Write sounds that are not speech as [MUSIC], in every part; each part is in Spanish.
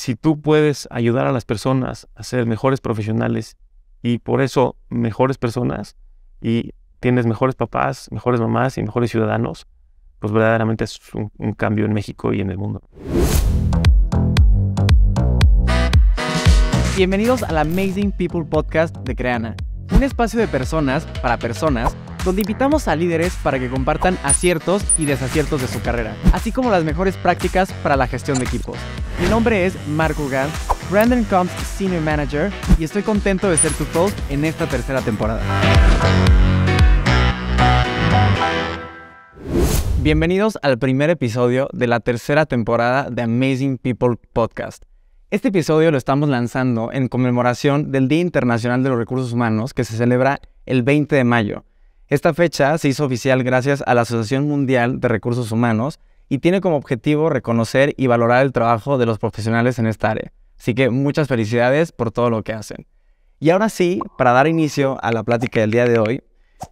si tú puedes ayudar a las personas a ser mejores profesionales y por eso mejores personas y tienes mejores papás, mejores mamás y mejores ciudadanos, pues verdaderamente es un, cambio en México y en el mundo. Bienvenidos al Amazing People Podcast de Creana, un espacio de personas para personas donde invitamos a líderes para que compartan aciertos y desaciertos de su carrera, así como las mejores prácticas para la gestión de equipos. Mi nombre es Marco Gans, Brandon Combs Senior Manager, y estoy contento de ser tu host en esta tercera temporada. Bienvenidos al primer episodio de la tercera temporada de Amazing People Podcast. Este episodio lo estamos lanzando en conmemoración del Día Internacional de los Recursos Humanos que se celebra el 20 de mayo. Esta fecha se hizo oficial gracias a la Asociación Mundial de Recursos Humanos y tiene como objetivo reconocer y valorar el trabajo de los profesionales en esta área. Así que muchas felicidades por todo lo que hacen. Y ahora sí, para dar inicio a la plática del día de hoy,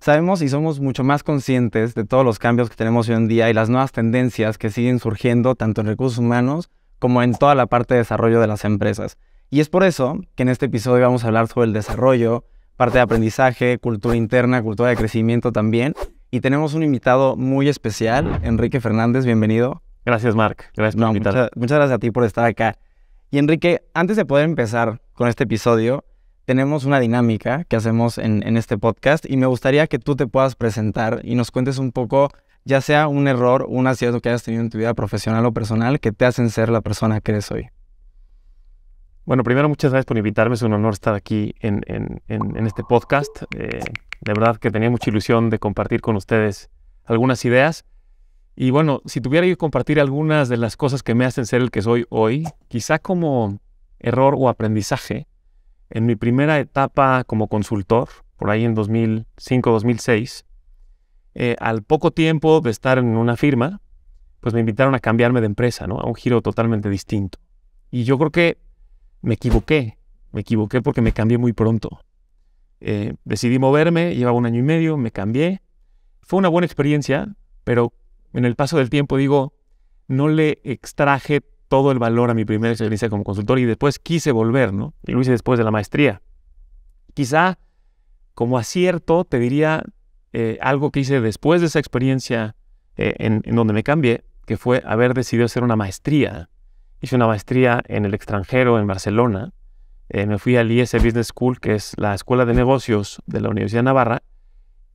sabemos y somos mucho más conscientes de todos los cambios que tenemos hoy en día y las nuevas tendencias que siguen surgiendo tanto en recursos humanos como en toda la parte de desarrollo de las empresas. Y es por eso que en este episodio vamos a hablar sobre el desarrollo, parte de aprendizaje, cultura interna, cultura de crecimiento también. Y tenemos un invitado muy especial, Enrique Fernández, bienvenido. Gracias, Mark. Gracias Muchas, muchas gracias a ti por estar acá. Y Enrique, antes de poder empezar con este episodio, tenemos una dinámica que hacemos en, en, este podcast y me gustaría que tú te puedas presentar y nos cuentes un poco, ya sea un error, un acierto que hayas tenido en tu vida profesional o personal, que te hacen ser la persona que eres hoy. Bueno, primero muchas gracias por invitarme, es un honor estar aquí en, este podcast. Eh, de verdad que tenía mucha ilusión de compartir con ustedes algunas ideas. Y bueno, si tuviera que compartir algunas de las cosas que me hacen ser el que soy hoy, quizá como error o aprendizaje, en mi primera etapa como consultor, por ahí en 2005-2006, eh, al poco tiempo de estar en una firma, pues me invitaron a cambiarme de empresa, ¿no? A un giro totalmente distinto. Y yo creo que me equivoqué, me equivoqué porque me cambié muy pronto. Eh, decidí moverme, llevaba un año y medio, me cambié. Fue una buena experiencia, pero en el paso del tiempo digo, no le extraje todo el valor a mi primera experiencia como consultor y después quise volver, ¿no? Y lo hice después de la maestría. Quizá como acierto te diría eh, algo que hice después de esa experiencia eh, en, en donde me cambié, que fue haber decidido hacer una maestría hice una maestría en el extranjero, en Barcelona. Eh, me fui al IS Business School, que es la escuela de negocios de la Universidad de Navarra.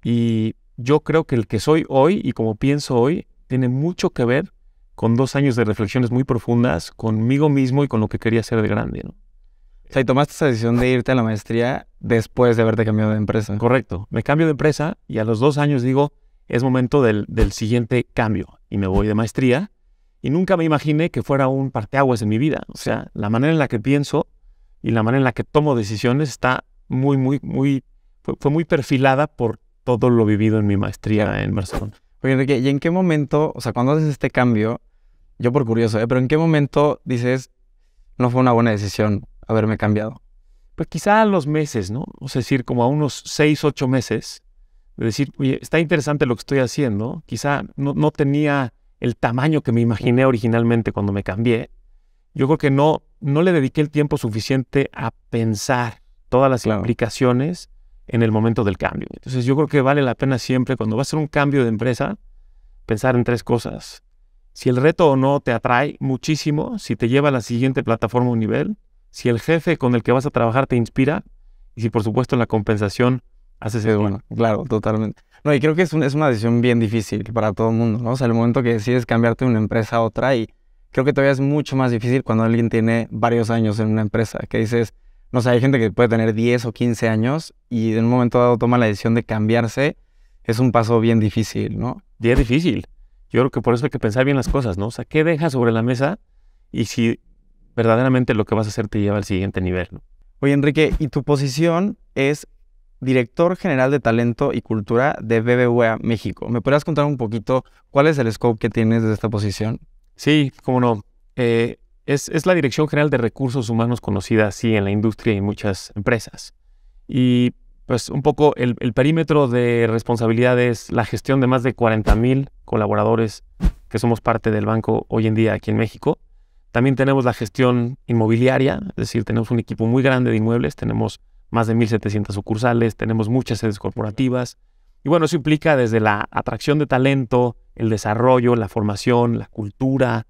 Y yo creo que el que soy hoy y como pienso hoy tiene mucho que ver con dos años de reflexiones muy profundas conmigo mismo y con lo que quería ser de grande. ¿no? O sea, y tomaste esa decisión de irte a la maestría después de haberte cambiado de empresa. Correcto. Me cambio de empresa y a los dos años digo, es momento del, del siguiente cambio. Y me voy de maestría y nunca me imaginé que fuera un parteaguas en mi vida. O sea, la manera en la que pienso y la manera en la que tomo decisiones está muy, muy, muy, fue, muy perfilada por todo lo vivido en mi maestría en Barcelona. Oye, ¿y en qué momento, o sea, cuando haces este cambio, yo por curioso, ¿eh? pero en qué momento dices, no fue una buena decisión haberme cambiado? Pues quizá a los meses, ¿no? O sea, es decir, como a unos seis, ocho meses, de decir, oye, está interesante lo que estoy haciendo, quizá no, no tenía el tamaño que me imaginé originalmente cuando me cambié, yo creo que no, no le dediqué el tiempo suficiente a pensar todas las implicaciones en el momento del cambio. Entonces yo creo que vale la pena siempre cuando va a ser un cambio de empresa pensar en tres cosas. Si el reto o no te atrae muchísimo, si te lleva a la siguiente plataforma o nivel, si el jefe con el que vas a trabajar te inspira y si por supuesto la compensación Así ah, es, bueno, claro, totalmente. No, y creo que es, una decisión bien difícil para todo el mundo, ¿no? O sea, el momento que decides cambiarte de una empresa a otra y creo que todavía es mucho más difícil cuando alguien tiene varios años en una empresa, que dices, no sé, hay gente que puede tener 10 o 15 años y en un momento dado toma la decisión de cambiarse, es un paso bien difícil, ¿no? Y es difícil. Yo creo que por eso hay que pensar bien las cosas, ¿no? O sea, ¿qué deja sobre la mesa? Y si verdaderamente lo que vas a hacer te lleva al siguiente nivel, ¿no? Oye, Enrique, y tu posición es director general de talento y cultura de BBVA México. ¿Me podrías contar un poquito cuál es el scope que tienes de esta posición? Sí, cómo no. Eh, es, la Dirección General de Recursos Humanos conocida así en la industria y en muchas empresas. Y pues un poco el, el perímetro de responsabilidad es la gestión de más de 40 mil colaboradores que somos parte del banco hoy en día aquí en México. También tenemos la gestión inmobiliaria, es decir, tenemos un equipo muy grande de inmuebles, tenemos más de 1.700 sucursales, tenemos muchas sedes corporativas. Y bueno, eso implica desde la atracción de talento, el desarrollo, la formación, la cultura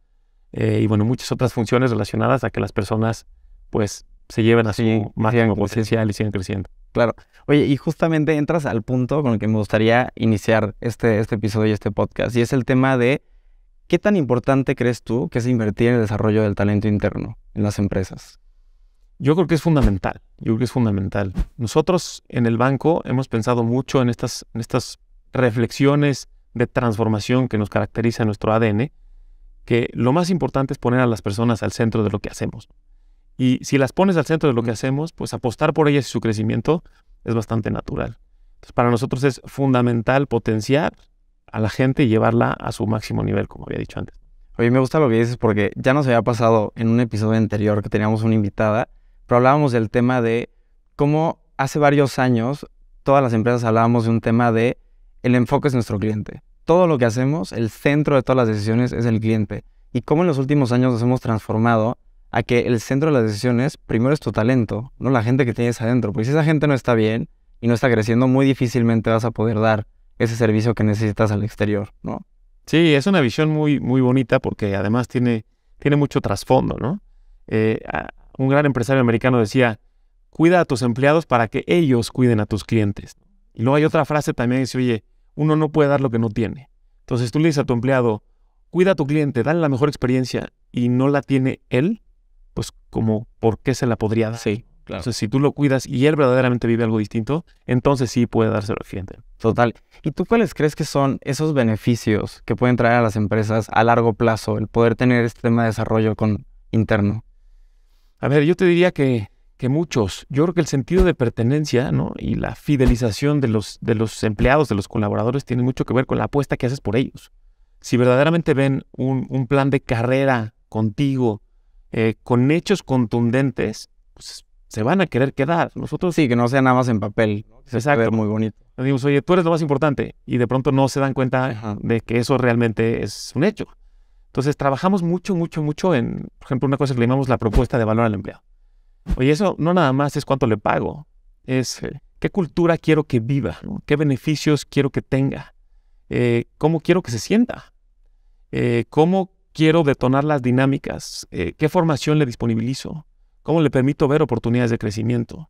eh, y bueno, muchas otras funciones relacionadas a que las personas pues se lleven así más bien potencial y sigan creciendo. Claro. Oye, y justamente entras al punto con el que me gustaría iniciar este, este episodio y este podcast, y es el tema de qué tan importante crees tú que es invertir en el desarrollo del talento interno en las empresas. Yo creo que es fundamental, yo creo que es fundamental. Nosotros en el banco hemos pensado mucho en estas, en estas reflexiones de transformación que nos caracteriza nuestro ADN, que lo más importante es poner a las personas al centro de lo que hacemos. Y si las pones al centro de lo que hacemos, pues apostar por ellas y su crecimiento es bastante natural. Entonces, para nosotros es fundamental potenciar a la gente y llevarla a su máximo nivel, como había dicho antes. Oye, me gusta lo que dices porque ya nos había pasado en un episodio anterior que teníamos una invitada pero hablábamos del tema de cómo hace varios años todas las empresas hablábamos de un tema de el enfoque es nuestro cliente. Todo lo que hacemos, el centro de todas las decisiones es el cliente. Y cómo en los últimos años nos hemos transformado a que el centro de las decisiones primero es tu talento, no la gente que tienes adentro. Porque si esa gente no está bien y no está creciendo, muy difícilmente vas a poder dar ese servicio que necesitas al exterior, ¿no? Sí, es una visión muy, muy bonita porque además tiene, tiene mucho trasfondo, ¿no? Eh, un gran empresario americano decía, cuida a tus empleados para que ellos cuiden a tus clientes. Y luego hay otra frase también que dice, oye, uno no puede dar lo que no tiene. Entonces tú le dices a tu empleado, cuida a tu cliente, dale la mejor experiencia y no la tiene él, pues como, ¿por qué se la podría dar? Sí, claro. Entonces si tú lo cuidas y él verdaderamente vive algo distinto, entonces sí puede dárselo al cliente. Total. ¿Y tú cuáles crees que son esos beneficios que pueden traer a las empresas a largo plazo el poder tener este tema de desarrollo con, interno? A ver, yo te diría que, que muchos. Yo creo que el sentido de pertenencia y la fidelización de los, de los empleados, de los colaboradores, tiene mucho que ver con la apuesta que haces por ellos. Si verdaderamente ven un, plan de carrera contigo, eh, con hechos contundentes, pues se van a querer quedar. Nosotros sí, que no sea nada más en papel. Se Exacto. muy bonito. Digo, oye, tú eres lo más importante. Y de pronto no se dan cuenta de que eso realmente es un hecho. Entonces, trabajamos mucho, mucho, mucho en, por ejemplo, una cosa que le llamamos la propuesta de valor al empleado. Oye, eso no nada más es cuánto le pago, es eh, qué cultura quiero que viva, qué beneficios quiero que tenga, eh, cómo quiero que se sienta, eh, cómo quiero detonar las dinámicas, qué formación le disponibilizo, cómo le permito ver oportunidades de crecimiento,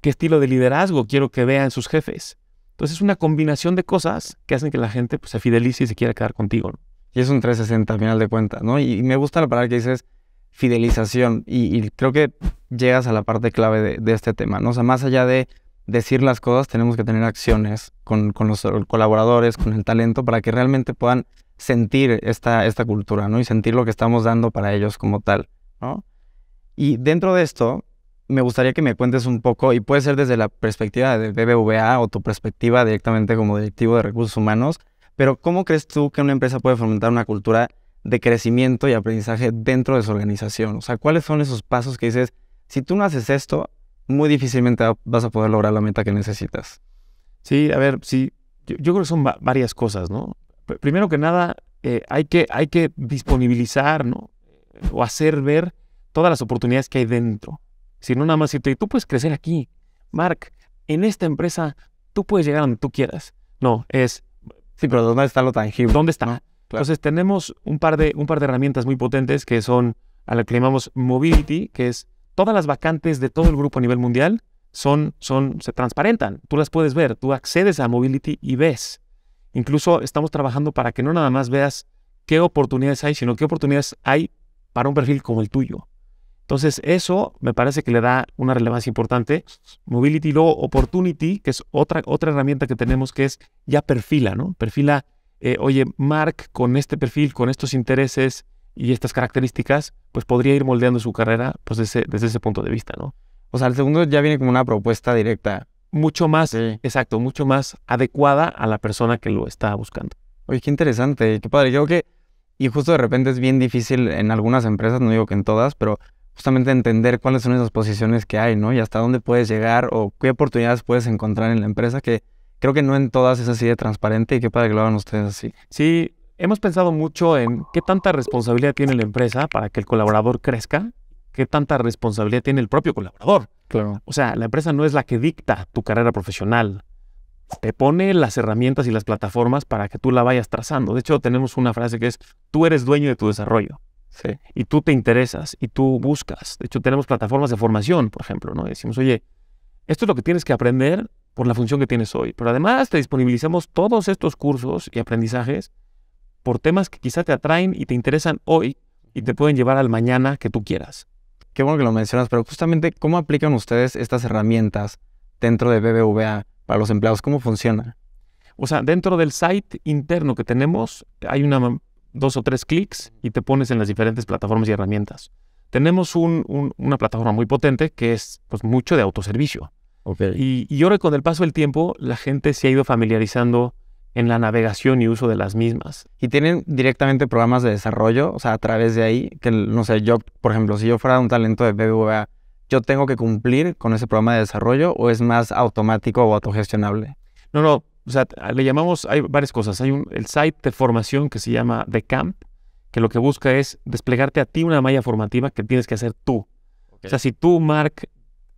qué estilo de liderazgo quiero que vean sus jefes. Entonces, es una combinación de cosas que hacen que la gente pues, se fidelice y se quiera quedar contigo. Y es un 360 al final de cuentas, ¿no? Y, me gusta la palabra que dices fidelización y, creo que llegas a la parte clave de, este tema, ¿no? O sea, más allá de decir las cosas, tenemos que tener acciones con, los colaboradores, con el talento, para que realmente puedan sentir esta, esta cultura, ¿no? Y sentir lo que estamos dando para ellos como tal, ¿no? Y dentro de esto, me gustaría que me cuentes un poco, y puede ser desde la perspectiva de BBVA o tu perspectiva directamente como directivo de recursos humanos, pero ¿cómo crees tú que una empresa puede fomentar una cultura de crecimiento y aprendizaje dentro de su organización? O sea, ¿cuáles son esos pasos que dices, si tú no haces esto, muy difícilmente vas a poder lograr la meta que necesitas? Sí, a ver, sí, yo, creo que son varias cosas, ¿no? Primero que nada, eh, hay, que, hay que disponibilizar, ¿no? O hacer ver todas las oportunidades que hay dentro. Si no, nada más decirte, tú puedes crecer aquí, Mark, en esta empresa tú puedes llegar donde tú quieras. No, es Sí, pero ¿dónde está lo tangible? ¿Dónde está? Entonces tenemos un par, de, un par de herramientas muy potentes que son a la que llamamos Mobility, que es todas las vacantes de todo el grupo a nivel mundial son, son, se transparentan, tú las puedes ver, tú accedes a Mobility y ves. Incluso estamos trabajando para que no nada más veas qué oportunidades hay, sino qué oportunidades hay para un perfil como el tuyo. Entonces, eso me parece que le da una relevancia importante. Mobility, luego Opportunity, que es otra, otra herramienta que tenemos que es ya perfila, ¿no? Perfila, eh, oye, Mark con este perfil, con estos intereses y estas características, pues podría ir moldeando su carrera pues desde, desde ese punto de vista, ¿no? O sea, el segundo ya viene como una propuesta directa. Mucho más, exacto, mucho más adecuada a la persona que lo está buscando. Oye, qué interesante, qué padre. Yo creo que, y justo de repente es bien difícil en algunas empresas, no digo que en todas, pero justamente entender cuáles son esas posiciones que hay, ¿no? Y hasta dónde puedes llegar o qué oportunidades puedes encontrar en la empresa, que creo que no en todas es así de transparente y qué para que lo hagan ustedes así. Sí, hemos pensado mucho en qué tanta responsabilidad tiene la empresa para que el colaborador crezca, qué tanta responsabilidad tiene el propio colaborador. Claro. O sea, la empresa no es la que dicta tu carrera profesional. Te pone las herramientas y las plataformas para que tú la vayas trazando. De hecho, tenemos una frase que es, tú eres dueño de tu desarrollo. Y tú te interesas y tú buscas. De hecho, tenemos plataformas de formación, por ejemplo, ¿no? decimos, oye, esto es lo que tienes que aprender por la función que tienes hoy. Pero además te disponibilizamos todos estos cursos y aprendizajes por temas que quizá te atraen y te interesan hoy y te pueden llevar al mañana que tú quieras. Qué bueno que lo mencionas, pero justamente, ¿cómo aplican ustedes estas herramientas dentro de BBVA para los empleados? ¿Cómo funciona? O sea, dentro del site interno que tenemos hay una dos o tres clics y te pones en las diferentes plataformas y herramientas. Tenemos una plataforma muy potente que es pues, mucho de autoservicio. Okay. Y, y, ahora con el paso del tiempo la gente se ha ido familiarizando en la navegación y uso de las mismas. Y tienen directamente programas de desarrollo, o sea, a través de ahí, que no sé, yo, por ejemplo, si yo fuera un talento de BBVA, ¿yo tengo que cumplir con ese programa de desarrollo o es más automático o autogestionable? No, no, o sea, le llamamos, hay varias cosas. Hay un, el site de formación que se llama The Camp, que lo que busca es desplegarte a ti una malla formativa que tienes que hacer tú. O sea, si tú, Mark,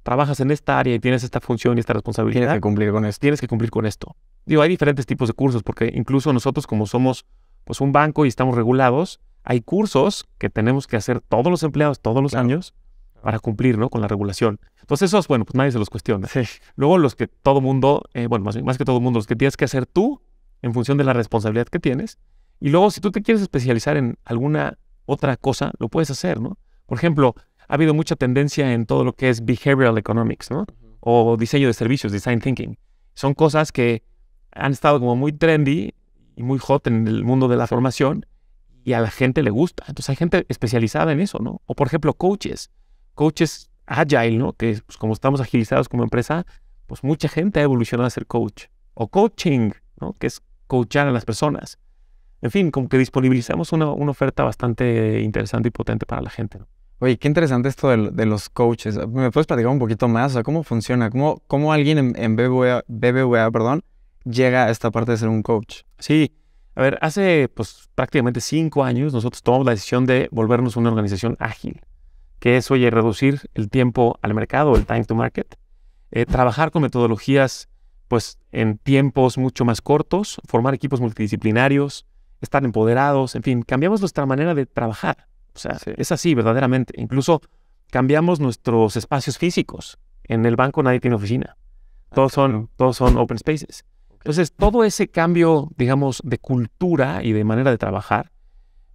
trabajas en esta área y tienes esta función y esta responsabilidad. Tienes que cumplir con esto. Tienes que cumplir con esto. Digo, hay diferentes tipos de cursos, porque incluso nosotros, como somos pues un banco y estamos regulados, hay cursos que tenemos que hacer todos los empleados todos los años para cumplir con la regulación. Entonces esos, bueno, pues nadie se los cuestiona. Luego los que todo mundo, eh, bueno, más, más, que todo mundo, los que tienes que hacer tú en función de la responsabilidad que tienes. Y luego si tú te quieres especializar en alguna otra cosa, lo puedes hacer, ¿no? Por ejemplo, ha habido mucha tendencia en todo lo que es behavioral economics, ¿no? O diseño de servicios, design thinking. Son cosas que han estado como muy trendy y muy hot en el mundo de la formación y a la gente le gusta. Entonces hay gente especializada en eso, ¿no? O por ejemplo, coaches coaches agile, ¿no? Que pues, como estamos agilizados como empresa, pues mucha gente ha evolucionado a ser coach. O coaching, ¿no? Que es coachar a las personas. En fin, como que disponibilizamos una, oferta bastante interesante y potente para la gente, ¿no? Oye, qué interesante esto de, los coaches. ¿Me puedes platicar un poquito más? O sea, ¿cómo funciona? ¿Cómo, cómo alguien en, BBVA, llega a esta parte de ser un coach? Sí. A ver, hace pues prácticamente cinco años nosotros tomamos la decisión de volvernos una organización ágil que es, oye, reducir el tiempo al mercado, el time to market, eh, trabajar con metodologías, pues, en tiempos mucho más cortos, formar equipos multidisciplinarios, estar empoderados, en fin, cambiamos nuestra manera de trabajar. O sea, es así verdaderamente. Incluso cambiamos nuestros espacios físicos. En el banco nadie tiene oficina. Ah, todos son, todos son open spaces. Entonces, todo ese cambio, digamos, de cultura y de manera de trabajar,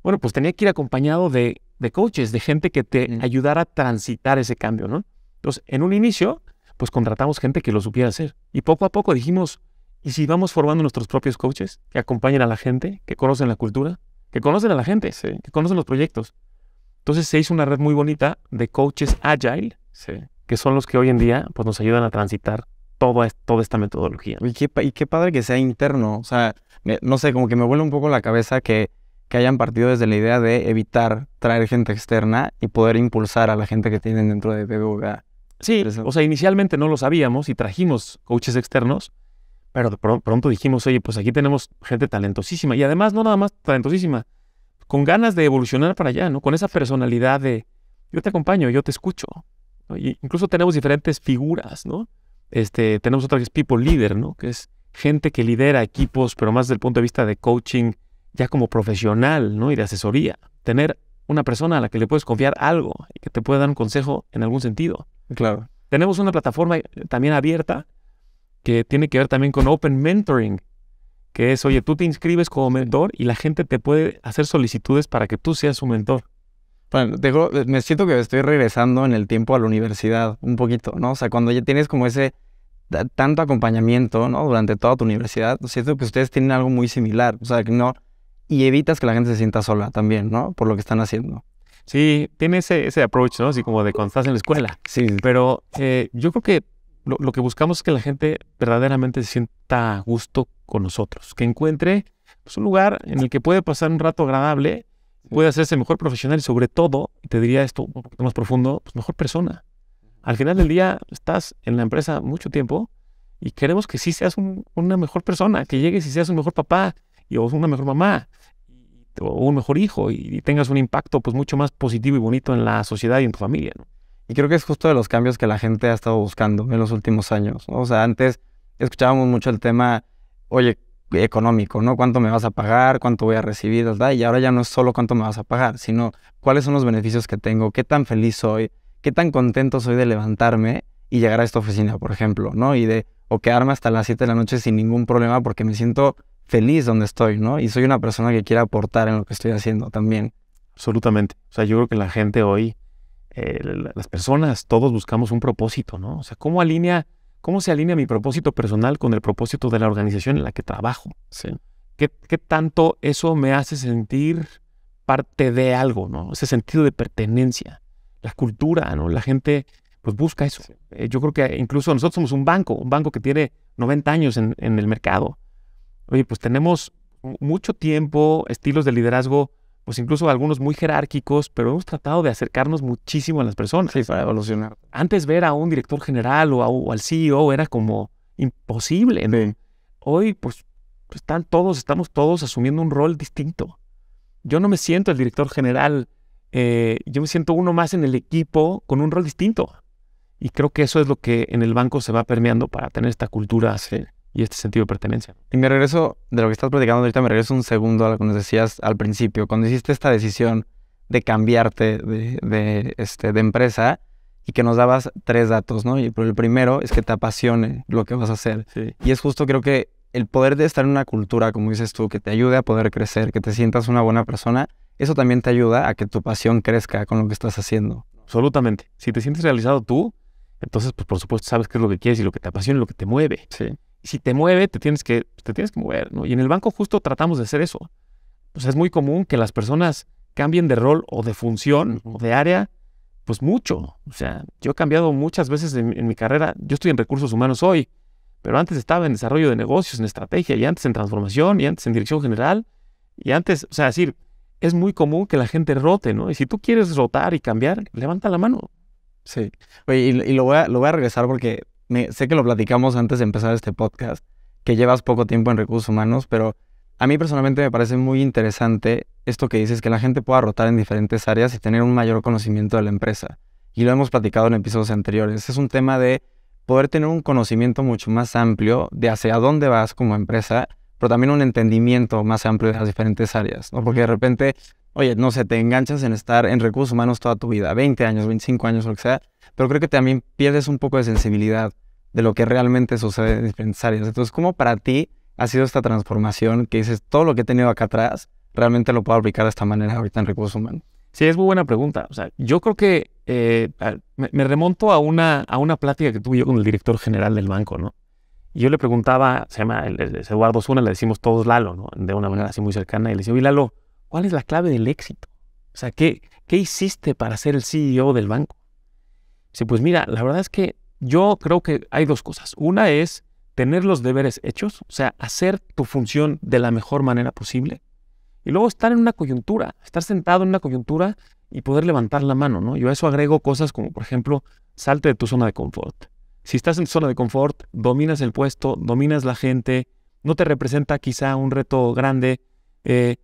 bueno, pues tenía que ir acompañado de de coaches, de gente que te ayudara a transitar ese cambio, ¿no? Entonces, en un inicio, pues contratamos gente que lo supiera hacer. Y poco a poco dijimos, ¿y si vamos formando nuestros propios coaches que acompañen a la gente, que conocen la cultura, que conocen a la gente, que conocen los proyectos? Entonces se hizo una red muy bonita de coaches agile, que son los que hoy en día pues, nos ayudan a transitar toda, toda esta metodología. Y qué, y qué padre que sea interno. O sea, no sé, como que me vuelve un poco la cabeza que que hayan partido desde la idea de evitar traer gente externa y poder impulsar a la gente que tienen dentro de BBVA. Sí, o sea, inicialmente no lo sabíamos y trajimos coaches externos, pero pronto dijimos, oye, pues aquí tenemos gente talentosísima y además no nada más talentosísima, con ganas de evolucionar para allá, ¿no? Con esa personalidad de yo te acompaño, yo te escucho. Y incluso tenemos diferentes figuras, ¿no? Este, tenemos otra que es People Leader, ¿no? Que es gente que lidera equipos, pero más desde el punto de vista de coaching, ya como profesional ¿no? y de asesoría, tener una persona a la que le puedes confiar algo y que te pueda dar un consejo en algún sentido. Claro. Tenemos una plataforma eh, también abierta que tiene que ver también con Open Mentoring, que es, oye, tú te inscribes como mentor y la gente te puede hacer solicitudes para que tú seas su mentor. Bueno, eh, me siento que estoy regresando en el tiempo a la universidad un poquito, ¿no? O sea, cuando ya tienes como ese tanto acompañamiento, ¿no? Durante toda tu universidad, siento que ustedes tienen algo muy similar, o sea, que no, y evitas que la gente se sienta sola también, ¿no? Por lo que están haciendo. Sí, tiene ese, ese approach, ¿no? Así como de cuando estás en la escuela. Sí. Pero eh, yo creo que lo, que buscamos es que la gente verdaderamente se sienta a gusto con nosotros, que encuentre pues, un lugar en el que puede pasar un rato agradable, puede hacerse mejor profesional y sobre todo, te diría esto un poquito más profundo, pues mejor persona. Al final del día estás en la empresa mucho tiempo y queremos que sí seas una mejor persona, que llegues y seas un mejor papá, y o una mejor mamá o un mejor hijo y, tengas un impacto pues mucho más positivo y bonito en la sociedad y en tu familia. ¿no? Y creo que es justo de los cambios que la gente ha estado buscando en los últimos años. O sea, antes escuchábamos mucho el tema, oye, económico, ¿no? ¿Cuánto me vas a pagar? ¿Cuánto voy a recibir? Y ahora ya no es solo cuánto me vas a pagar, sino cuáles son los beneficios que tengo, qué tan feliz soy, qué tan contento soy de levantarme y llegar a esta oficina, por ejemplo, ¿no? Y de, o quedarme hasta las 7 de la noche sin ningún problema porque me siento feliz donde estoy, ¿no? Y soy una persona que quiere aportar en lo que estoy haciendo también. Absolutamente. O sea, yo creo que la gente hoy, eh, las personas, todos buscamos un propósito, ¿no? O sea, ¿cómo alinea, cómo se alinea mi propósito personal con el propósito de la organización en la que trabajo? Sí. ¿Qué, tanto eso me hace sentir parte de algo, ¿no? Ese sentido de pertenencia, la cultura, ¿no? La gente, pues busca eso. Eh, yo creo que incluso nosotros somos un banco, un banco que tiene 90 años en el mercado oye, pues tenemos mucho tiempo, estilos de liderazgo, pues incluso algunos muy jerárquicos, pero hemos tratado de acercarnos muchísimo a las personas. para evolucionar. Antes ver a un director general o, al CEO era como imposible. Hoy, pues, están todos, estamos todos asumiendo un rol distinto. Yo no me siento el director general, eh, yo me siento uno más en el equipo con un rol distinto. Y creo que eso es lo que en el banco se va permeando para tener esta cultura. Sí y este sentido de pertenencia. Y me regreso de lo que estás platicando ahorita, me regreso un segundo a lo que nos decías al principio. Cuando hiciste esta decisión de cambiarte de, este, de empresa y que nos dabas tres datos, ¿no? Y el primero es que te apasione lo que vas a hacer. Sí. Y es justo, creo que el poder de estar en una cultura, como dices tú, que te ayude a poder crecer, que te sientas una buena persona, eso también te ayuda a que tu pasión crezca con lo que estás haciendo. Absolutamente. Si te sientes realizado tú, entonces, pues por supuesto, sabes qué es lo que quieres y lo que te apasiona y lo que te mueve. Sí si te mueve, te tienes que, te tienes que mover, ¿no? Y en el banco justo tratamos de hacer eso. O sea, es muy común que las personas cambien de rol o de función o de área, pues mucho. O sea, yo he cambiado muchas veces en, mi carrera. Yo estoy en recursos humanos hoy, pero antes estaba en desarrollo de negocios, en estrategia, y antes en transformación, y antes en dirección general, y antes, o sea, decir, es muy común que la gente rote, ¿no? Y si tú quieres rotar y cambiar, levanta la mano. Sí. Oye, y, y lo, voy a, lo voy a regresar porque me, sé que lo platicamos antes de empezar este podcast, que llevas poco tiempo en recursos humanos, pero a mí personalmente me parece muy interesante esto que dices, que la gente pueda rotar en diferentes áreas y tener un mayor conocimiento de la empresa. Y lo hemos platicado en episodios anteriores. Es un tema de poder tener un conocimiento mucho más amplio de hacia dónde vas como empresa, pero también un entendimiento más amplio de las diferentes áreas, ¿no? Porque de repente oye, no sé, te enganchas en estar en recursos humanos toda tu vida, 20 años, 25 años, lo que sea, pero creo que también pierdes un poco de sensibilidad de lo que realmente sucede en diferentes áreas. Entonces, ¿cómo para ti ha sido esta transformación que dices, todo lo que he tenido acá atrás, realmente lo puedo aplicar de esta manera ahorita en recursos humanos? Sí, es muy buena pregunta. O sea, yo creo que eh, me, remonto a una, a una plática que tuve yo con el director general del banco, ¿no? Y yo le preguntaba, se llama Eduardo Zuna, le decimos todos Lalo, ¿no? De una manera así muy cercana, y le decía, oye, Lalo, ¿Cuál es la clave del éxito? O sea, ¿qué, ¿qué hiciste para ser el CEO del banco? Sí, pues mira, la verdad es que yo creo que hay dos cosas. Una es tener los deberes hechos, o sea, hacer tu función de la mejor manera posible. Y luego estar en una coyuntura, estar sentado en una coyuntura y poder levantar la mano, ¿no? Yo a eso agrego cosas como, por ejemplo, salte de tu zona de confort. Si estás en tu zona de confort, dominas el puesto, dominas la gente, no te representa quizá un reto grande, eh,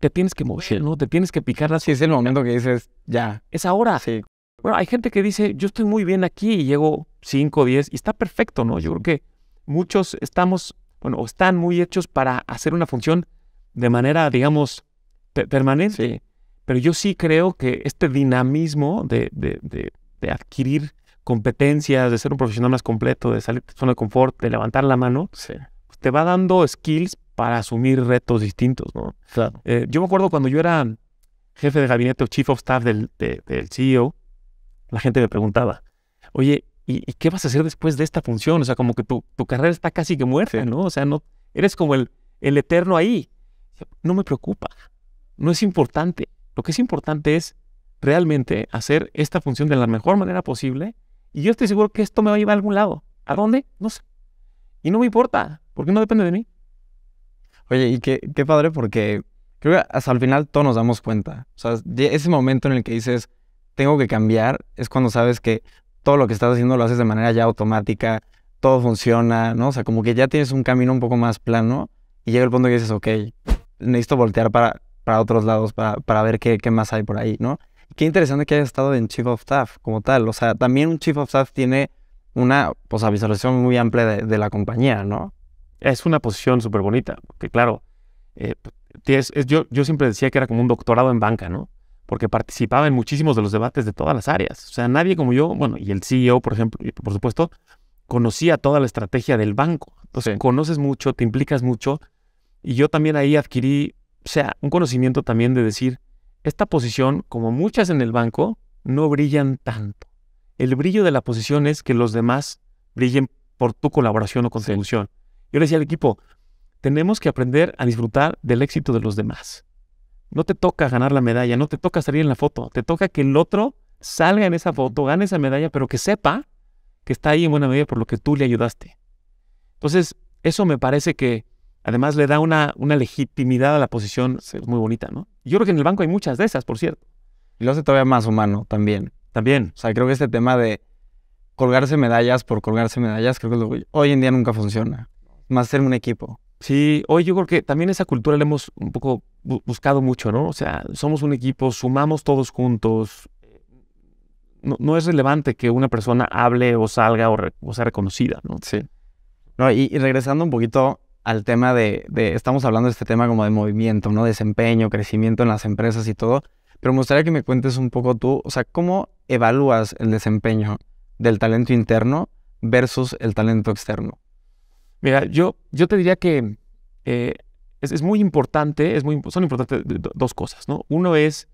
te tienes que mover, ¿no? Te tienes que picar las... Sí, es el momento que dices, ya. Es ahora. Sí. Bueno, hay gente que dice, yo estoy muy bien aquí y llego 5, 10 y está perfecto, ¿no? Yo creo que muchos estamos, bueno, están muy hechos para hacer una función de manera, digamos, permanente. Sí. Pero yo sí creo que este dinamismo de, adquirir competencias, de ser un profesional más completo, de salir de zona de confort, de levantar la mano, pues te va dando skills para asumir retos distintos, ¿no? Claro. Eh, yo me acuerdo cuando yo era jefe de gabinete o chief of staff del, CEO, la gente me preguntaba, oye, ¿y, qué vas a hacer después de esta función? O sea, como que tu, carrera está casi que muerta, ¿no? O sea, no, eres como el, el eterno ahí. No me preocupa, no es importante. Lo que es importante es realmente hacer esta función de la mejor manera posible y yo estoy seguro que esto me va a llevar a algún lado. ¿A dónde? No sé. Y no me importa, porque no depende de mí. Oye, y qué, padre porque creo que hasta el final todos nos damos cuenta. O sea, ese momento en el que dices, tengo que cambiar, es cuando sabes que todo lo que estás haciendo lo haces de manera ya automática, todo funciona, ¿no? O sea, como que ya tienes un camino un poco más plano y llega el punto que dices, ok, necesito voltear para, para otros lados, para, ver qué, qué más hay por ahí, ¿no? Qué interesante que hayas estado en Chief of Staff como tal. O sea, también un Chief of Staff tiene una pues, visualización muy amplia de la compañía, ¿no? Es una posición súper bonita, que claro, eh, yo, yo siempre decía que era como un doctorado en banca, ¿no? Porque participaba en muchísimos de los debates de todas las áreas. O sea, nadie como yo, bueno, y el CEO, por ejemplo, y por supuesto, conocía toda la estrategia del banco. Entonces, conoces mucho, te implicas mucho. Y yo también ahí adquirí, o sea, un conocimiento también de decir, esta posición, como muchas en el banco, no brillan tanto. El brillo de la posición es que los demás brillen por tu colaboración o contribución. Yo le decía al equipo, tenemos que aprender a disfrutar del éxito de los demás. No te toca ganar la medalla, no te toca salir en la foto, te toca que el otro salga en esa foto, gane esa medalla, pero que sepa que está ahí en buena medida por lo que tú le ayudaste. Entonces, eso me parece que además le da una, legitimidad a la posición muy bonita, ¿no? Yo creo que en el banco hay muchas de esas, por cierto. Y lo hace todavía más humano también. También. O sea, creo que este tema de colgarse medallas por colgarse medallas, creo que hoy en día nunca funciona. Más ser un equipo. Sí, hoy yo creo que también esa cultura la hemos un poco buscado mucho, ¿no? O sea, somos un equipo, sumamos todos juntos. No, es relevante que una persona hable o salga o, sea reconocida, ¿no? Sí. No, y, regresando un poquito al tema de, de, estamos hablando de este tema como de movimiento, ¿no? Desempeño, crecimiento en las empresas y todo, pero me gustaría que me cuentes un poco tú, o sea, ¿cómo evalúas el desempeño del talento interno versus el talento externo? Mira, yo, yo te diría que eh, es, muy importante, es muy, son importantes dos cosas, ¿no? Uno es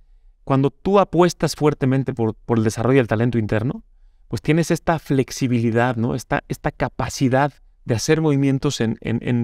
cuando tú apuestas fuertemente por, el desarrollo del talento interno, pues tienes esta flexibilidad, ¿no? Esta, esta capacidad de hacer movimientos en,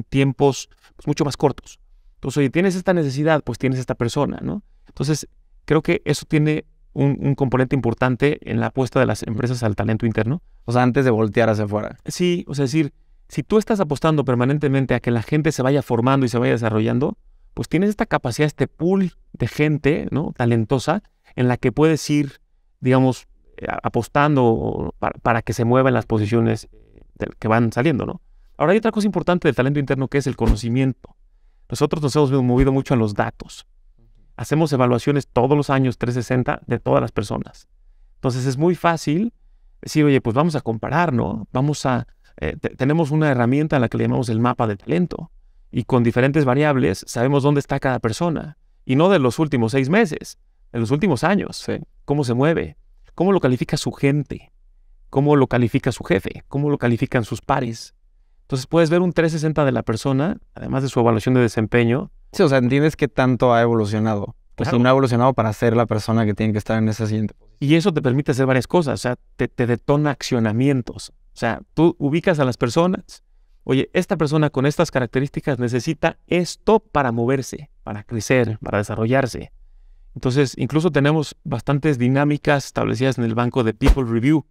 tiempos pues, mucho más cortos. Entonces, oye, tienes esta necesidad, pues tienes esta persona, ¿no? Entonces, creo que eso tiene un, un, componente importante en la apuesta de las empresas al talento interno. O sea, antes de voltear hacia afuera. Sí, o sea, es decir, si tú estás apostando permanentemente a que la gente se vaya formando y se vaya desarrollando, pues tienes esta capacidad, este pool de gente ¿no? talentosa en la que puedes ir, digamos, eh, apostando para, que se muevan las posiciones eh, que van saliendo, ¿no? Ahora hay otra cosa importante del talento interno que es el conocimiento. Nosotros nos hemos movido mucho en los datos. Hacemos evaluaciones todos los años 360 de todas las personas. Entonces es muy fácil decir, oye, pues vamos a comparar, ¿no? Vamos a, eh, tenemos una herramienta a la que le llamamos el mapa de talento y con diferentes variables sabemos dónde está cada persona y no de los últimos seis meses, de los últimos años, cómo se mueve, cómo lo califica su gente, cómo lo califica su jefe, cómo lo califican sus pares. Entonces puedes ver un 360 de la persona, además de su evaluación de desempeño. Sí, o sea, entiendes qué tanto ha evolucionado. Pues no ha evolucionado para ser la persona que tiene que estar en esa siguiente. Y eso te permite hacer varias cosas, o sea, te, te detona accionamientos. O sea, tú ubicas a las personas. Oye, esta persona con estas características necesita esto para moverse, para crecer, para desarrollarse. Entonces, incluso tenemos bastantes dinámicas establecidas en el banco de People Review,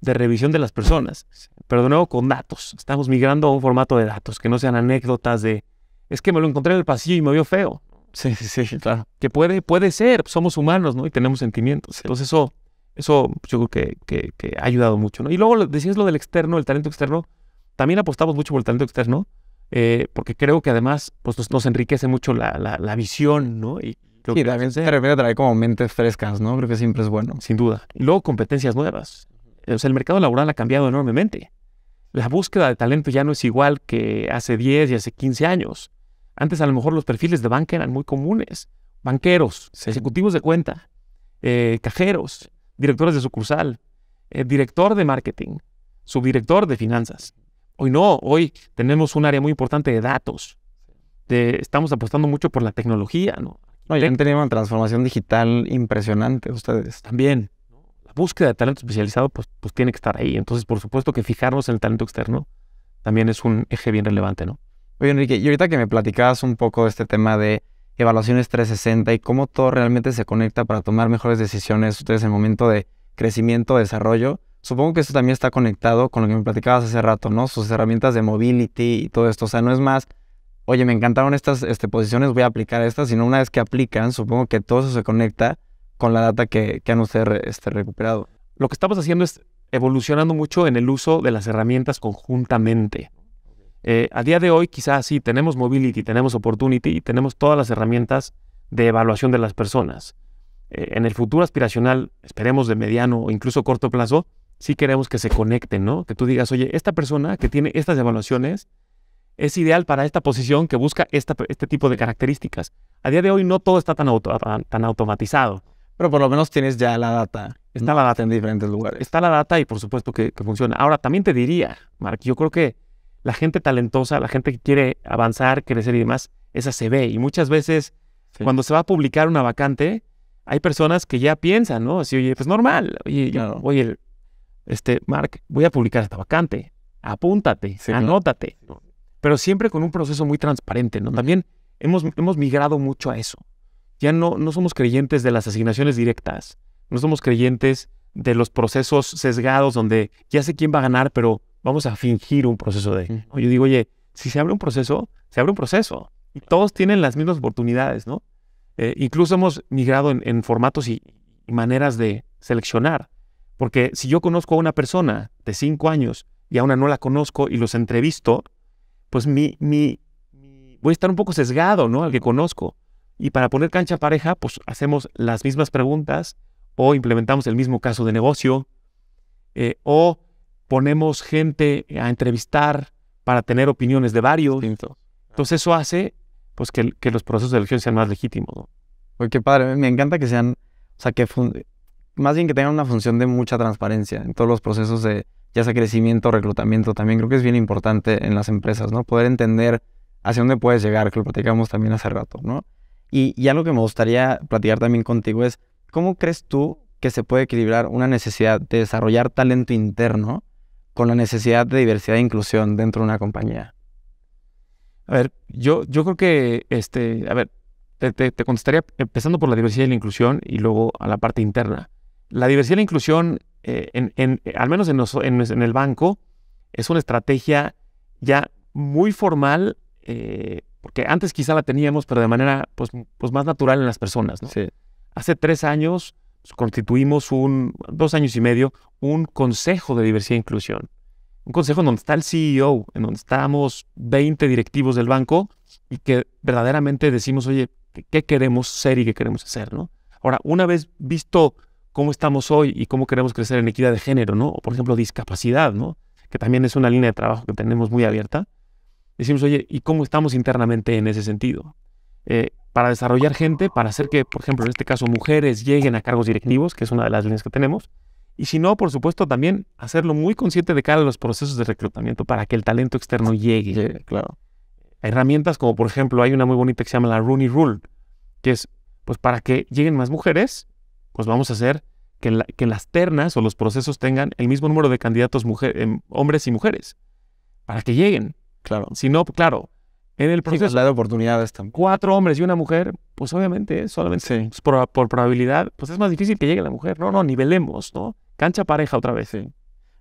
de revisión de las personas, pero de nuevo con datos. Estamos migrando a un formato de datos, que no sean anécdotas de, es que me lo encontré en el pasillo y me vio feo. [LAUGHS] Sí, sí, sí, claro. Que puede, puede ser, somos humanos, ¿no? Y tenemos sentimientos. Entonces eso eso yo creo que, ha ayudado mucho, Y luego decías lo del externo, el talento externo. También apostamos mucho por el talento externo, eh, porque creo que además pues, nos, enriquece mucho la, visión, ¿no? Y, sí, también se refiere como mentes frescas, ¿no? Creo que siempre es bueno. Sin duda. Y luego competencias nuevas. O sea, el mercado laboral ha cambiado enormemente. La búsqueda de talento ya no es igual que hace 10 y hace 15 años. Antes a lo mejor los perfiles de banca eran muy comunes. Banqueros, ejecutivos de cuenta, eh, cajeros, directores de sucursal, eh, director de marketing, subdirector de finanzas. Hoy no, hoy tenemos un área muy importante de datos. estamos apostando mucho por la tecnología, ¿no? No, ya han tenido una transformación digital impresionante ustedes. También. La búsqueda de talento especializado pues, pues tiene que estar ahí. Entonces, por supuesto que fijarnos en el talento externo también es un eje bien relevante, ¿no? Oye, Enrique, y ahorita que me platicabas un poco de este tema de evaluaciones 360 y cómo todo realmente se conecta para tomar mejores decisiones ustedes en momento de crecimiento, desarrollo. Supongo que eso también está conectado con lo que me platicabas hace rato, ¿no? Sus herramientas de mobility y todo esto. O sea, no es más, oye, me encantaron estas este, posiciones, voy a aplicar estas, sino una vez que aplican, supongo que todo eso se conecta con la data que, han ustedes este, recuperado. Lo que estamos haciendo es evolucionando mucho en el uso de las herramientas conjuntamente. Eh, a día de hoy quizás sí tenemos mobility, tenemos opportunity y tenemos todas las herramientas de evaluación de las personas. Eh, en el futuro aspiracional, esperemos de mediano o incluso corto plazo, sí queremos que se conecten, ¿no? Que tú digas, oye, esta persona que tiene estas evaluaciones es ideal para esta posición que busca este tipo de características. A día de hoy no todo está tan, tan automatizado. Pero por lo menos tienes ya la data. Está la data en diferentes lugares. Está la data y por supuesto que, que funciona. Ahora, también te diría, Mark, yo creo que la gente talentosa, la gente que quiere avanzar, crecer y demás, esa se ve. Y muchas veces cuando se va a publicar una vacante, hay personas que ya piensan, ¿no? Así, oye, pues normal. Oye, este, Mark, voy a publicar esta vacante. Apúntate, anótate. Pero siempre con un proceso muy transparente, ¿no? También hemos, hemos migrado mucho a eso. Ya no, no somos creyentes de las asignaciones directas. No somos creyentes de los procesos sesgados donde ya sé quién va a ganar, pero vamos a fingir un proceso de. Yo digo, oye, si se abre un proceso, se abre un proceso. Y todos tienen las mismas oportunidades, ¿no? Eh, incluso hemos migrado en, formatos y, maneras de seleccionar. Porque si yo conozco a una persona de cinco años y a una no la conozco y los entrevisto, pues mi, mi, voy a estar un poco sesgado, ¿no? Al que conozco. Y para poner cancha pareja, pues hacemos las mismas preguntas o implementamos el mismo caso de negocio eh, o ponemos gente a entrevistar para tener opiniones de varios. Entonces eso hace pues, que, los procesos de elección sean más legítimos. Oye, qué padre, me encanta que sean, o sea, que más bien que tengan una función de mucha transparencia en todos los procesos de, ya sea crecimiento, reclutamiento, también creo que es bien importante en las empresas, ¿no? Poder entender hacia dónde puedes llegar, que lo platicamos también hace rato, ¿no? Y ya lo que me gustaría platicar también contigo es, ¿cómo crees tú que se puede equilibrar una necesidad de desarrollar talento interno con la necesidad de diversidad e inclusión dentro de una compañía? A ver, yo, yo creo que, este, a ver, te, te, contestaría empezando por la diversidad y la inclusión y luego a la parte interna. La diversidad e inclusión, eh, en, al menos en, el banco, es una estrategia ya muy formal, eh, porque antes quizá la teníamos, pero de manera pues, pues más natural en las personas. ¿no? Hace tres años constituimos un, dos años y medio, un consejo de diversidad e inclusión. Un consejo donde está el CEO, en donde estamos 20 directivos del banco y que verdaderamente decimos, oye, ¿qué queremos ser y qué queremos hacer? ¿no? Ahora, una vez visto cómo estamos hoy y cómo queremos crecer en equidad de género, ¿no? O por ejemplo, discapacidad, ¿no? Que también es una línea de trabajo que tenemos muy abierta. Decimos, oye, ¿y cómo estamos internamente en ese sentido? Eh, para desarrollar gente, para hacer que, por ejemplo, en este caso, mujeres lleguen a cargos directivos, que es una de las líneas que tenemos. Y si no, por supuesto, también hacerlo muy consciente de cara a los procesos de reclutamiento para que el talento externo llegue. Sí, claro. Herramientas como, por ejemplo, hay una muy bonita que se llama la Rooney Rule, que es, pues para que lleguen más mujeres, pues vamos a hacer que, las ternas o los procesos tengan el mismo número de candidatos em, hombres y mujeres, para que lleguen. Claro. Si no, pues, claro, en el proceso. la de oportunidades también. Cuatro hombres y una mujer, pues obviamente, solamente pues, por, probabilidad, pues es más difícil que llegue la mujer. No, no, nivelemos, ¿no? Cancha pareja otra vez. Sí.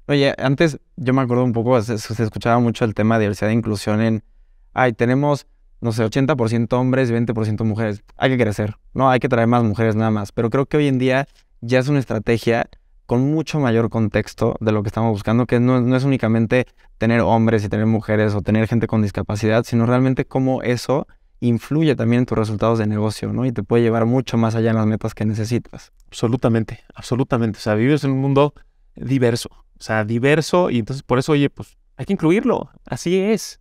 Oye, antes yo me acuerdo un poco, se, escuchaba mucho el tema de diversidad e inclusión en, ay, tenemos, no sé, 80% hombres y 20% mujeres. Hay que crecer, ¿no? Hay que traer más mujeres nada más. Pero creo que hoy en día ya es una estrategia con mucho mayor contexto de lo que estamos buscando, que no, es únicamente tener hombres y tener mujeres o tener gente con discapacidad, sino realmente cómo eso influye también en tus resultados de negocio, ¿no? Y te puede llevar mucho más allá en las metas que necesitas. Absolutamente, absolutamente. O sea, vives en un mundo diverso, o sea, diverso y entonces por eso, oye, pues hay que incluirlo, así es,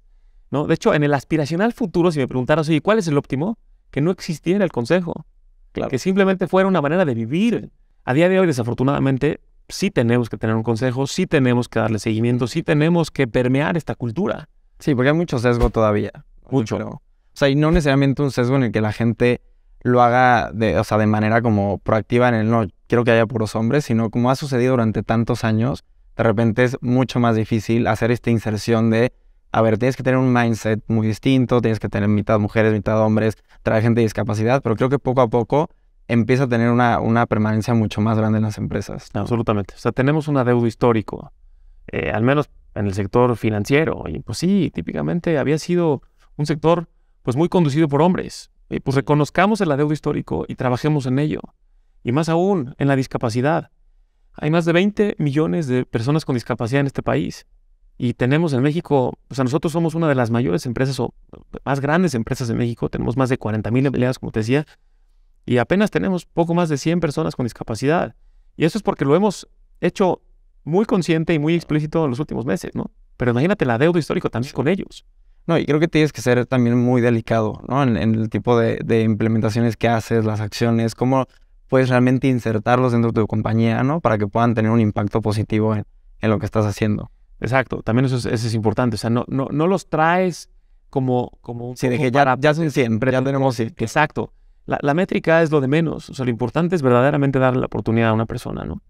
¿no? De hecho, en el aspiracional futuro, si me preguntaras, oye, ¿cuál es el óptimo? Que no existiera el consejo, claro. que simplemente fuera una manera de vivir, a día de hoy, desafortunadamente, sí tenemos que tener un consejo, sí tenemos que darle seguimiento, sí tenemos que permear esta cultura. Sí, porque hay mucho sesgo todavía. Mucho. o sea, y no necesariamente un sesgo en el que la gente lo haga de, o de manera como proactiva en el no quiero que haya puros hombres, sino como ha sucedido durante tantos años, de repente es mucho más difícil hacer esta inserción de, a ver, tienes que tener un mindset muy distinto, tienes que tener mitad mujeres, mitad hombres, traer gente de discapacidad, pero creo que poco a poco empieza a tener una, permanencia mucho más grande en las empresas. Absolutamente. O sea, tenemos un adeudo histórico, eh, al menos en el sector financiero. Y pues sí, típicamente había sido un sector pues muy conducido por hombres. Y pues reconozcamos el adeudo histórico y trabajemos en ello. Y más aún, en la discapacidad. Hay más de 20 millones de personas con discapacidad en este país. Y tenemos en México, o sea, nosotros somos una de las mayores empresas o más grandes empresas de México. Tenemos más de 40 mil empleados, como te decía, y apenas tenemos poco más de 100 personas con discapacidad. Y eso es porque lo hemos hecho muy consciente y muy explícito en los últimos meses, ¿no? Pero imagínate la deuda histórica también con ellos. No, y creo que tienes que ser también muy delicado, ¿no? En, el tipo de, implementaciones que haces, las acciones, cómo puedes realmente insertarlos dentro de tu compañía, ¿no? Para que puedan tener un impacto positivo en, lo que estás haciendo. Exacto, también eso es, eso es importante. O sea, no, no, no los traes como, como un. Sí, ya, ya son siempre, ya tenemos. Exacto. La, métrica es lo de menos. O sea, lo importante es verdaderamente darle la oportunidad a una persona, ¿no?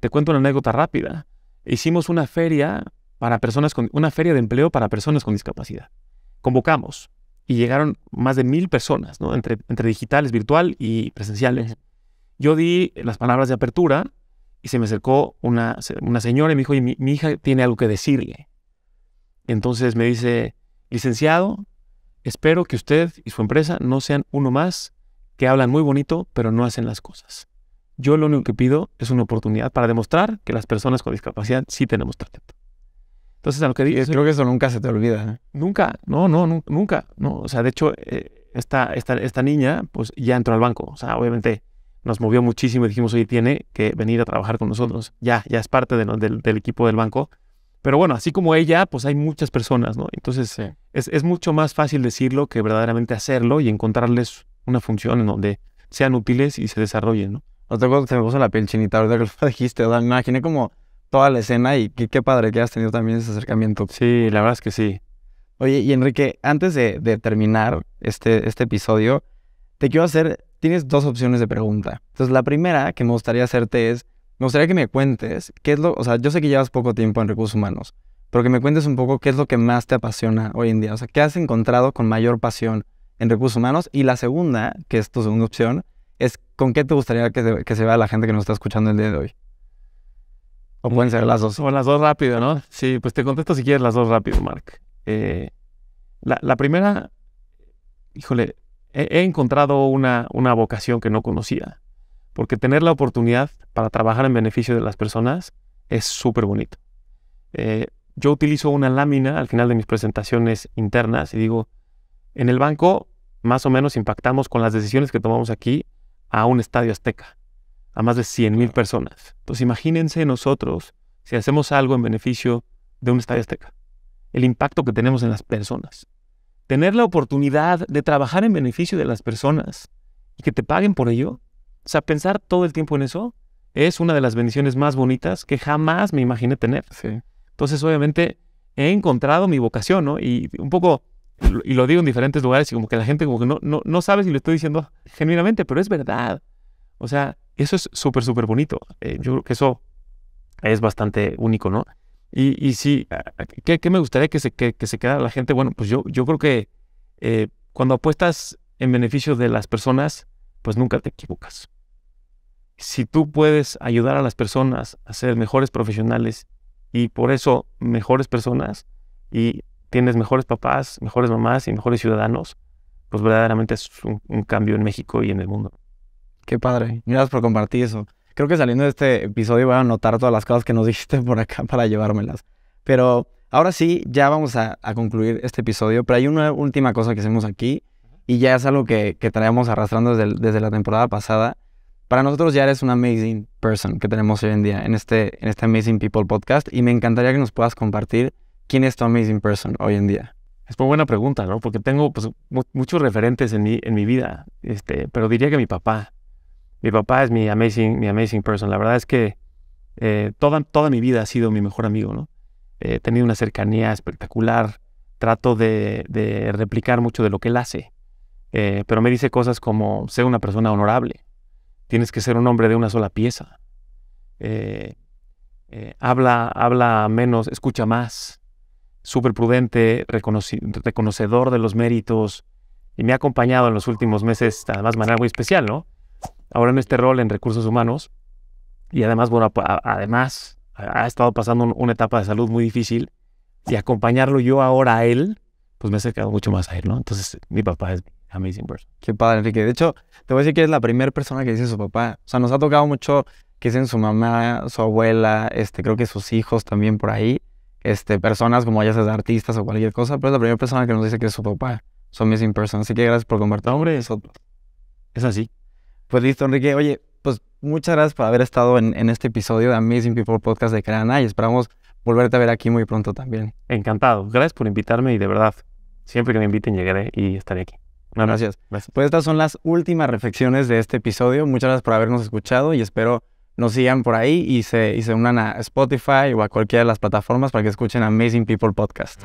Te cuento una anécdota rápida. Hicimos una feria para personas con una feria de empleo para personas con discapacidad. Convocamos y llegaron más de mil personas, Entre, digitales, virtual y presenciales. Yo di las palabras de apertura y se me acercó una, señora y me dijo, mi, hija tiene algo que decirle. entonces me dice, licenciado, espero que usted y su empresa no sean uno más que hablan muy bonito, pero no hacen las cosas. Yo lo único que pido es una oportunidad para demostrar que las personas con discapacidad sí tenemos talento. Entonces, a lo que dices... Creo que eso nunca se te olvida. ¿eh? Nunca, no, no, nunca. No. O sea, de hecho, eh, esta, esta, niña pues ya entró al banco. O sea, obviamente nos movió muchísimo y dijimos, oye, tiene que venir a trabajar con nosotros. Ya, ya es parte del, equipo del banco. Pero bueno, así como ella, pues hay muchas personas, ¿no? Entonces, es, es mucho más fácil decirlo que verdaderamente hacerlo y encontrarles una función en donde sean útiles y se desarrollen, ¿no? Otra que se me puso la piel chinita ahorita que lo [LAUGHS] dijiste, o sea, me imaginé como toda la escena y qué, padre que has tenido también ese acercamiento. Sí, la verdad es que sí. Oye, y Enrique, antes de, terminar este, este episodio, te quiero hacer, tienes dos opciones de pregunta. Entonces, la primera que me gustaría hacerte es, me gustaría que me cuentes, qué es lo, o sea, yo sé que llevas poco tiempo en recursos humanos, pero que me cuentes un poco qué es lo que más te apasiona hoy en día, o sea, qué has encontrado con mayor pasión en recursos humanos. Y la segunda, que es tu segunda opción, es con qué te gustaría que se, vea la gente que nos está escuchando el día de hoy. O pueden ser las dos. O las dos rápido, ¿no? Sí, pues te contesto si quieres las dos rápido, Mark. Eh, la, primera, híjole, he, encontrado una, una vocación que no conocía. Porque tener la oportunidad para trabajar en beneficio de las personas es súper bonito. Eh, yo utilizo una lámina al final de mis presentaciones internas y digo, en el banco, más o menos impactamos con las decisiones que tomamos aquí a un estadio azteca, a más de 100 mil personas. Entonces imagínense nosotros si hacemos algo en beneficio de un estadio azteca, el impacto que tenemos en las personas. Tener la oportunidad de trabajar en beneficio de las personas y que te paguen por ello, o sea, pensar todo el tiempo en eso, es una de las bendiciones más bonitas que jamás me imaginé tener. Entonces, obviamente, he encontrado mi vocación, ¿no? Y un poco y lo digo en diferentes lugares y como que la gente como que no, no, no sabe si lo estoy diciendo genuinamente, pero es verdad. O sea, eso es súper, súper bonito. Eh, yo creo que eso es bastante único, ¿no? Y, y sí, ¿qué, me gustaría que se, que, se quedara la gente? Bueno, pues yo, yo creo que eh, cuando apuestas en beneficio de las personas, pues nunca te equivocas. Si tú puedes ayudar a las personas a ser mejores profesionales y por eso mejores personas y tienes mejores papás, mejores mamás y mejores ciudadanos, pues verdaderamente es un, cambio en México y en el mundo. Qué padre. Gracias por compartir eso. Creo que saliendo de este episodio voy a anotar todas las cosas que nos [LAUGHS] dijiste por acá para llevármelas. Pero ahora sí, ya vamos a, concluir este episodio, pero hay una última cosa que hacemos aquí y ya es algo que, que traemos arrastrando desde, desde la temporada pasada. Para nosotros ya eres una amazing person que tenemos hoy en día en este, en este Amazing People podcast y me encantaría que nos puedas compartir ¿quién es tu amazing person hoy en día? Es muy buena pregunta, ¿no? Porque tengo pues, muchos referentes en mi, vida, este, pero diría que mi papá. Mi papá es mi amazing, mi amazing person. La verdad es que eh, toda, toda mi vida ha sido mi mejor amigo, ¿no? he tenido una cercanía espectacular. Trato de, replicar mucho de lo que él hace. Eh, pero me dice cosas como, sé una persona honorable. Tienes que ser un hombre de una sola pieza. Eh, habla, habla menos, escucha más súper prudente, reconocedor de los méritos y me ha acompañado en los últimos meses, además de manera muy especial, ¿no? Ahora en este rol en recursos humanos y además, bueno, además ha estado pasando una etapa de salud muy difícil y acompañarlo yo ahora a él, pues me ha acercado mucho más a él, ¿no? Entonces, mi papá es amazing person. Qué padre, Enrique. De hecho, te voy a decir que es la primera persona que dice su papá. O sea, nos ha tocado mucho que dicen su mamá, su abuela, este, creo que sus hijos también por ahí este, personas como ya seas artistas o cualquier cosa, pero es la primera persona que nos dice que es su papá. Son missing persons Así que gracias por compartir Hombre, eso. Es así. Pues listo, Enrique. Oye, pues muchas gracias por haber estado en, en este episodio de Amazing People Podcast de Crana y esperamos volverte a ver aquí muy pronto también. Encantado. Gracias por invitarme y de verdad, siempre que me inviten llegaré y estaré aquí. Gracias. gracias. Pues estas son las últimas reflexiones de este episodio. Muchas gracias por habernos escuchado y espero nos sigan por ahí y se, y unan a Spotify o a cualquiera de las plataformas para que escuchen Amazing People Podcast.